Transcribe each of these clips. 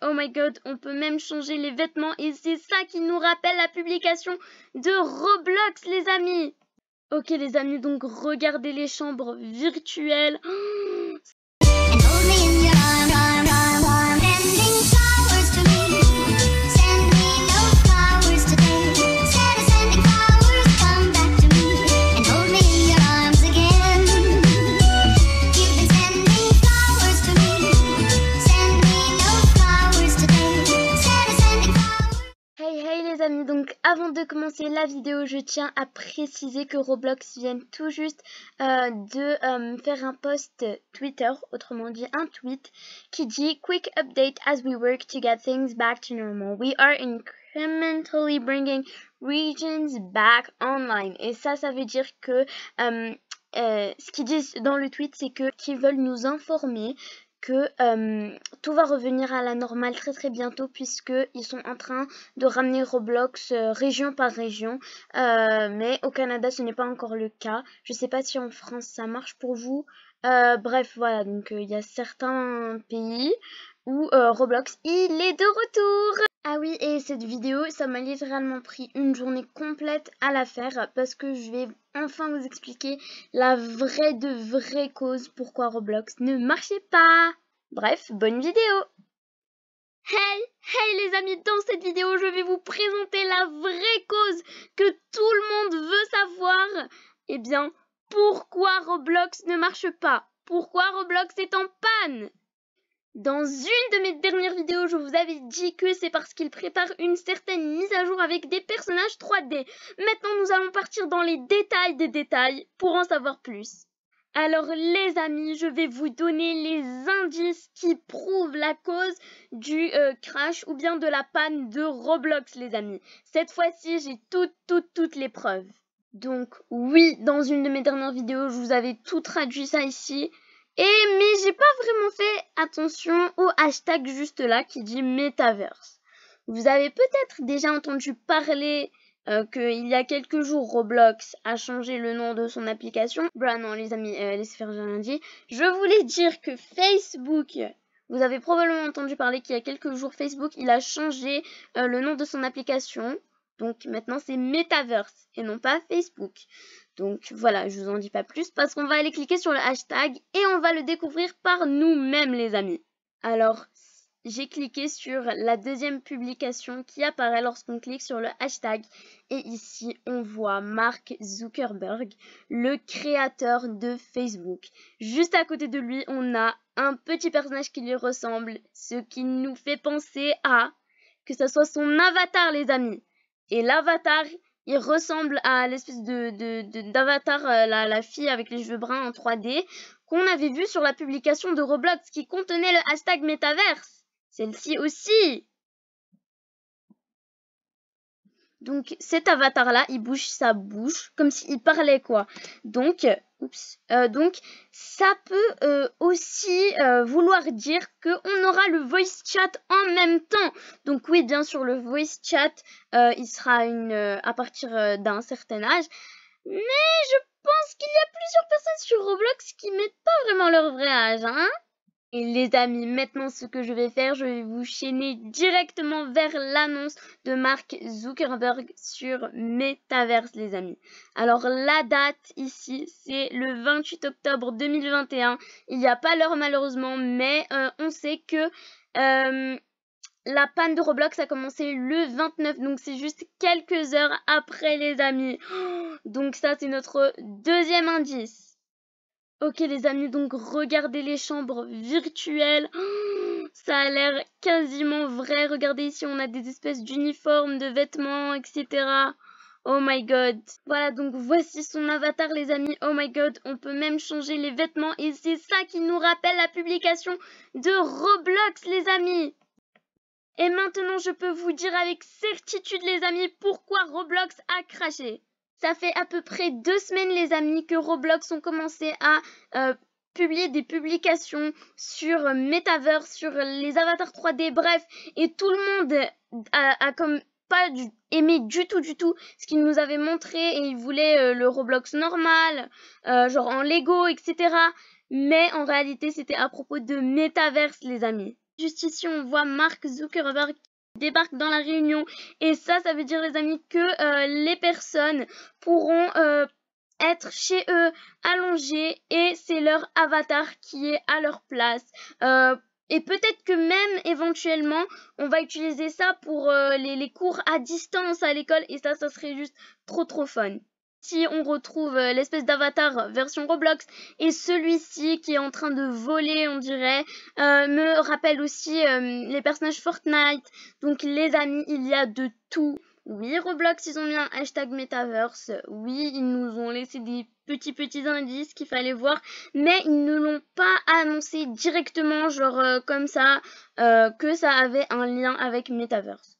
Oh my god, on peut même changer les vêtements et c'est ça qui nous rappelle la publication de Roblox les amis Ok les amis, donc regardez les chambres virtuelles. Oh Avant de commencer la vidéo, je tiens à préciser que Roblox vient tout juste euh, de euh, faire un post Twitter, autrement dit un tweet, qui dit « Quick update as we work to get things back to normal. We are incrementally bringing regions back online. » Et ça, ça veut dire que... Euh, ce qu'ils disent dans le tweet, c'est que qu'ils veulent nous informer que euh, tout va revenir à la normale très très bientôt puisqu'ils sont en train de ramener Roblox euh, région par région. Euh, mais au Canada, ce n'est pas encore le cas. Je ne sais pas si en France ça marche pour vous. bref, voilà, donc il y a certains pays où Roblox, il est de retour ah oui, et cette vidéo, ça m'a littéralement pris une journée complète à la faire parce que je vais enfin vous expliquer la vraie de vraie cause pourquoi Roblox ne marchait pas. Bref, bonne vidéo Hey, hey les amis, dans cette vidéo, je vais vous présenter la vraie cause que tout le monde veut savoir. Eh bien, pourquoi Roblox ne marche pas Pourquoi Roblox est en panne dans une de mes dernières vidéos, je vous avais dit que c'est parce qu'il prépare une certaine mise à jour avec des personnages 3D. Maintenant, nous allons partir dans les détails des détails pour en savoir plus. Alors les amis, je vais vous donner les indices qui prouvent la cause du euh, crash ou bien de la panne de Roblox les amis. Cette fois-ci, j'ai toutes, toutes, toutes les preuves. Donc oui, dans une de mes dernières vidéos, je vous avais tout traduit ça ici. Et mais j'ai pas vraiment fait attention au hashtag juste là qui dit Metaverse. Vous avez peut-être déjà entendu parler euh, qu'il y a quelques jours, Roblox a changé le nom de son application. Bah non, les amis, euh, laissez faire, j'ai lundi. Je voulais dire que Facebook, vous avez probablement entendu parler qu'il y a quelques jours, Facebook, il a changé euh, le nom de son application. Donc maintenant, c'est Metaverse et non pas Facebook. Donc voilà, je vous en dis pas plus parce qu'on va aller cliquer sur le hashtag et on va le découvrir par nous-mêmes, les amis. Alors, j'ai cliqué sur la deuxième publication qui apparaît lorsqu'on clique sur le hashtag et ici on voit Mark Zuckerberg, le créateur de Facebook. Juste à côté de lui, on a un petit personnage qui lui ressemble, ce qui nous fait penser à que ce soit son avatar les amis. Et l'avatar, il ressemble à l'espèce de d'avatar euh, la, fille avec les cheveux bruns en 3D qu'on avait vu sur la publication de Roblox qui contenait le hashtag Metaverse. Celle-ci aussi. Donc cet avatar là, il bouge sa bouche comme s'il parlait quoi. Donc, oups, euh, donc ça peut euh, aussi euh, vouloir dire qu'on aura le voice chat en même temps. Donc oui, bien sûr, le voice chat, il sera une, à partir d'un certain âge. Mais je pense qu'il y a plusieurs personnes sur Roblox qui mettent pas vraiment leur vrai âge, hein et les amis, maintenant ce que je vais faire, je vais vous chaîner directement vers l'annonce de Mark Zuckerberg sur Metaverse, les amis. Alors la date ici, c'est le 28 octobre 2021. Il n'y a pas l'heure malheureusement, mais euh, on sait que... Euh, la panne de Roblox a commencé le 29, donc c'est juste quelques heures après les amis. Oh, donc ça c'est notre deuxième indice. Ok les amis, donc regardez les chambres virtuelles. Ça a l'air quasiment vrai. Regardez ici, on a des espèces d'uniformes, de vêtements, etc. Oh my god. Voilà, donc voici son avatar, les amis. Oh my god, on peut même changer les vêtements. Et c'est ça qui nous rappelle la publication de Roblox, les amis. Et maintenant, je peux vous dire avec certitude, les amis, pourquoi Roblox a craché. Ça fait à peu près deux semaines, les amis, que Roblox ont commencé à euh, publier des publications sur euh, Metaverse, sur les avatars 3D, bref, et tout le monde a, comme pas aimé du tout, du tout ce qu'ils nous avaient montré et ils voulaient euh, le Roblox normal, genre en Lego, etc. Mais en réalité, c'était à propos de Metaverse, les amis. Juste ici, on voit Mark Zuckerberg débarque dans la réunion. Et ça, ça veut dire, les amis, que euh, les personnes pourront euh, être chez eux allongés et c'est leur avatar qui est à leur place. Euh, et peut-être que même éventuellement, on va utiliser ça pour les, les cours à distance à l'école et ça, ça serait juste trop trop fun on retrouve euh, l'espèce d'avatar version Roblox et celui-ci qui est en train de voler on dirait euh, me rappelle aussi euh, les personnages Fortnite donc les amis il y a de tout oui Roblox ils ont mis un hashtag Metaverse oui ils nous ont laissé des petits petits indices qu'il fallait voir, mais ils ne l'ont pas annoncé directement, genre comme ça, que ça avait un lien avec Metaverse.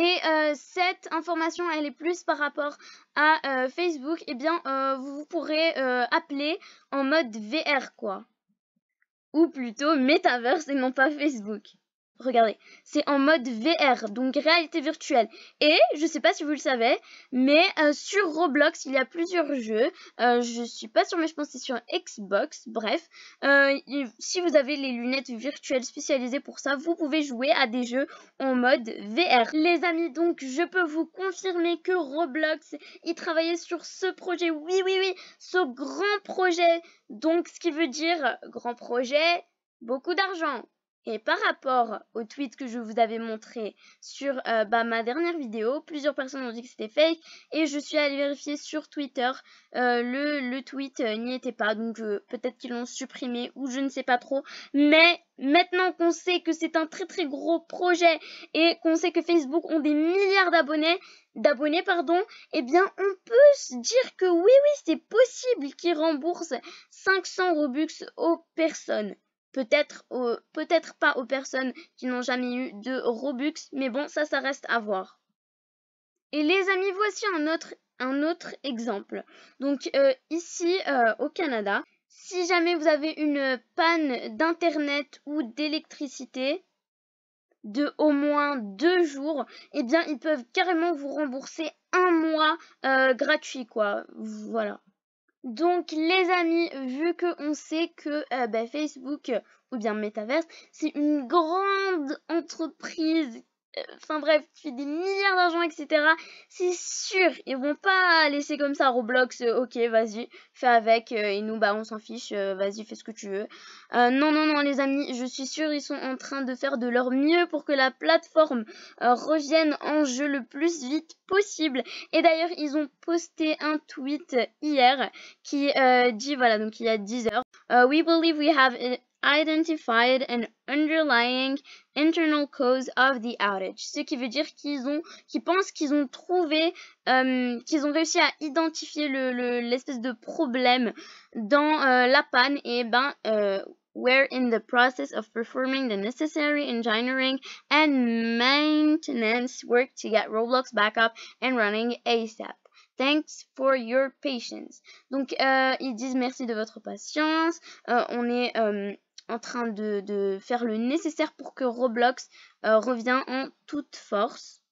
Et euh, cette information, elle est plus par rapport à euh, Facebook. Eh bien, euh, vous pourrez appeler en mode VR, quoi. Ou plutôt Metaverse et non pas Facebook. Regardez, c'est en mode VR, donc réalité virtuelle. Et je sais pas si vous le savez, mais euh, sur Roblox, il y a plusieurs jeux. Euh, je ne suis pas sûre, mais je pense que c'est sur Xbox. Bref, euh, si vous avez les lunettes virtuelles spécialisées pour ça, vous pouvez jouer à des jeux en mode VR. Les amis, donc je peux vous confirmer que Roblox, il travaillait sur ce projet. Oui, oui, oui, ce grand projet. Donc, ce qui veut dire grand projet, beaucoup d'argent. Et par rapport au tweet que je vous avais montré sur euh, bah, ma dernière vidéo, plusieurs personnes ont dit que c'était fake et je suis allée vérifier sur Twitter, euh, le, tweet euh, n'y était pas, donc peut-être qu'ils l'ont supprimé ou je ne sais pas trop. Mais maintenant qu'on sait que c'est un très très gros projet et qu'on sait que Facebook ont des milliards d'abonnés, d'abonnés pardon, eh bien on peut se dire que oui oui c'est possible qu'ils remboursent 500 Robux aux personnes peut-être pas aux personnes qui n'ont jamais eu de Robux, mais bon, ça, ça reste à voir. Et les amis, voici un autre, exemple. Donc euh, ici, euh, au Canada, si jamais vous avez une panne d'internet ou d'électricité de au moins deux jours, eh bien ils peuvent carrément vous rembourser un mois euh, gratuit quoi. Voilà. Donc les amis, vu on sait que euh, bah, Facebook ou bien Metaverse, c'est une grande entreprise Enfin bref, fais des milliards d'argent, etc. C'est sûr, ils vont pas laisser comme ça Roblox, euh, ok, vas-y, fais avec, euh, et nous, bah, on s'en fiche, euh, vas-y, fais ce que tu veux. non, non, non, les amis, je suis sûr, ils sont en train de faire de leur mieux pour que la plateforme revienne en jeu le plus vite possible. Et d'ailleurs, ils ont posté un tweet hier qui dit, voilà, donc il y a 10 heures, We believe we have identified an underlying internal cause of the outage. Ce qui veut dire qu'ils ont, qu'ils pensent qu'ils ont trouvé, euh, qu'ils ont réussi à identifier l'espèce de problème dans euh, la panne et eh ben euh, we're in the process of performing the necessary engineering and maintenance work to get Roblox back up and running ASAP. Thanks for your patience. Donc, euh, ils disent merci de votre patience. Euh, on est... Euh, en train de, faire le nécessaire pour que Roblox euh, revienne revient en toute force.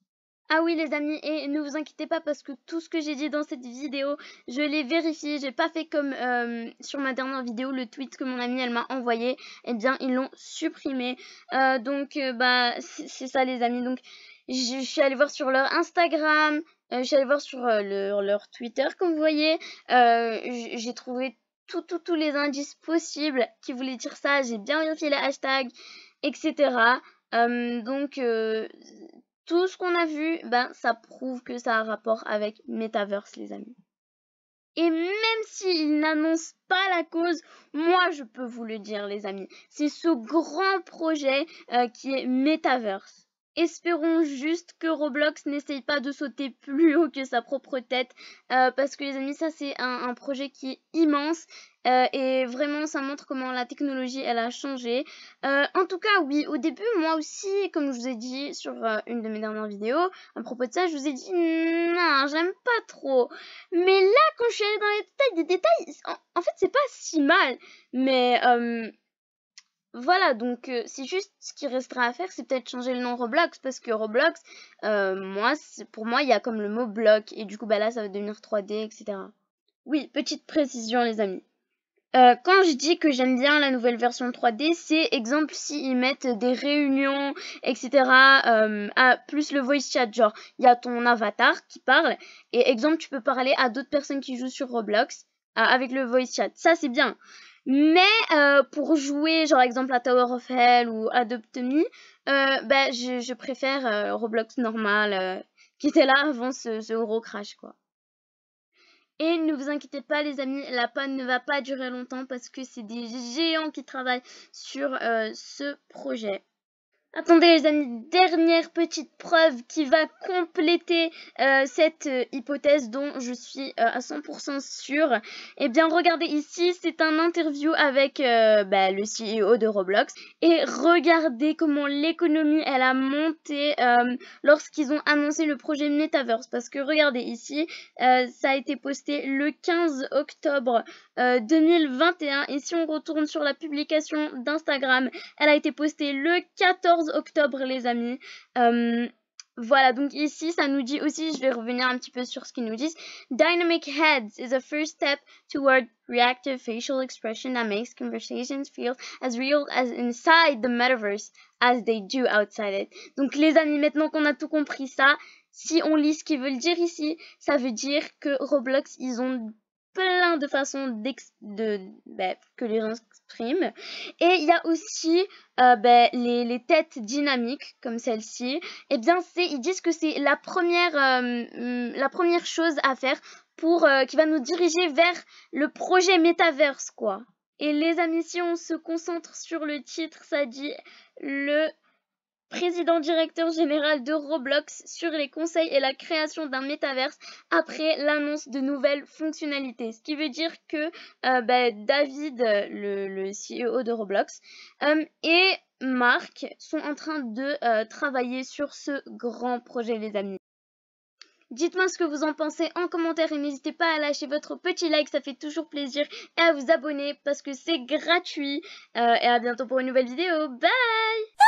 Ah oui les amis, et ne vous inquiétez pas parce que tout ce que j'ai dit dans cette vidéo, je l'ai vérifié, j'ai pas fait comme euh, sur ma dernière vidéo, le tweet que mon amie elle m'a envoyé, et eh bien ils l'ont supprimé. Euh, donc bah c'est ça les amis, donc je, suis allé voir sur leur Instagram, je suis allée voir sur leur, Twitter, comme vous voyez. j'ai trouvé tous tout, les indices possibles qui voulaient dire ça. J'ai bien vérifié les hashtags, etc. Euh, donc, euh, tout ce qu'on a vu, ben, ça prouve que ça a rapport avec Metaverse, les amis. Et même s'il n'annonce pas la cause, moi je peux vous le dire les amis, c'est ce grand projet euh, qui est Metaverse. Espérons juste que Roblox n'essaye pas de sauter plus haut que sa propre tête. Euh, parce que les amis, ça c'est un, projet qui est immense. Euh, et vraiment, ça montre comment la technologie, elle a changé. Euh, en tout cas, oui, au début, moi aussi, comme je vous ai dit sur une de mes dernières vidéos, à propos de ça, je vous ai dit, non, j'aime pas trop. Mais là, quand je suis allée dans les détails, des détails, en fait, c'est pas si mal. Mais... Voilà, donc euh, c'est juste ce qui restera à faire, c'est peut-être changer le nom Roblox, parce que Roblox, euh, moi, pour moi, il y a comme le mot bloc, et du coup, bah là, ça va devenir 3D, etc. Oui, petite précision, les amis. Euh, quand je dis que j'aime bien la nouvelle version 3D, c'est exemple s'ils mettent des réunions, etc. plus le voice chat, genre il y a ton avatar qui parle et exemple tu peux parler à d'autres personnes qui jouent sur Roblox avec le voice chat. Ça c'est bien. Mais euh, pour jouer, genre exemple à Tower of Hell ou Adopt Me, euh, bah, je, préfère euh, Roblox normal euh, qui était là avant ce, ce, gros crash quoi. Et ne vous inquiétez pas les amis, la panne ne va pas durer longtemps parce que c'est des géants qui travaillent sur ce projet. Attendez les amis, dernière petite preuve qui va compléter euh, cette euh, hypothèse dont je suis euh, à 100% sûre. Eh bien regardez ici, c'est un interview avec bah, le CEO de Roblox. Et regardez comment l'économie elle a monté lorsqu'ils ont annoncé le projet Metaverse. Parce que regardez ici, ça a été posté le 15 octobre 2021. Et si on retourne sur la publication d'Instagram, elle a été postée le 14 octobre, les amis. Euh, voilà, donc ici, ça nous dit aussi, je vais revenir un petit peu sur ce qu'ils nous disent. Dynamic heads is a first step toward reactive facial expression that makes conversations feel as real as inside the metaverse as they do outside it. Donc les amis, maintenant qu'on a tout compris ça, si on lit ce qu'ils veulent dire ici, ça veut dire que Roblox, ils ont plein de façons de, ben, que les gens expriment. Et il y a aussi euh, ben, les, les, têtes dynamiques, comme celle-ci. Et eh bien, c'est ils disent que c'est la, première, euh, la première chose à faire pour euh, qui va nous diriger vers le projet Metaverse, quoi. Et les amis, si on se concentre sur le titre, ça dit le président-directeur général de Roblox sur les conseils et la création d'un métaverse après l'annonce de nouvelles fonctionnalités. Ce qui veut dire que euh, bah, David, le, CEO de Roblox, euh, et Marc sont en train de euh, travailler sur ce grand projet, les amis. Dites-moi ce que vous en pensez en commentaire et n'hésitez pas à lâcher votre petit like, ça fait toujours plaisir, et à vous abonner parce que c'est gratuit. et à bientôt pour une nouvelle vidéo, bye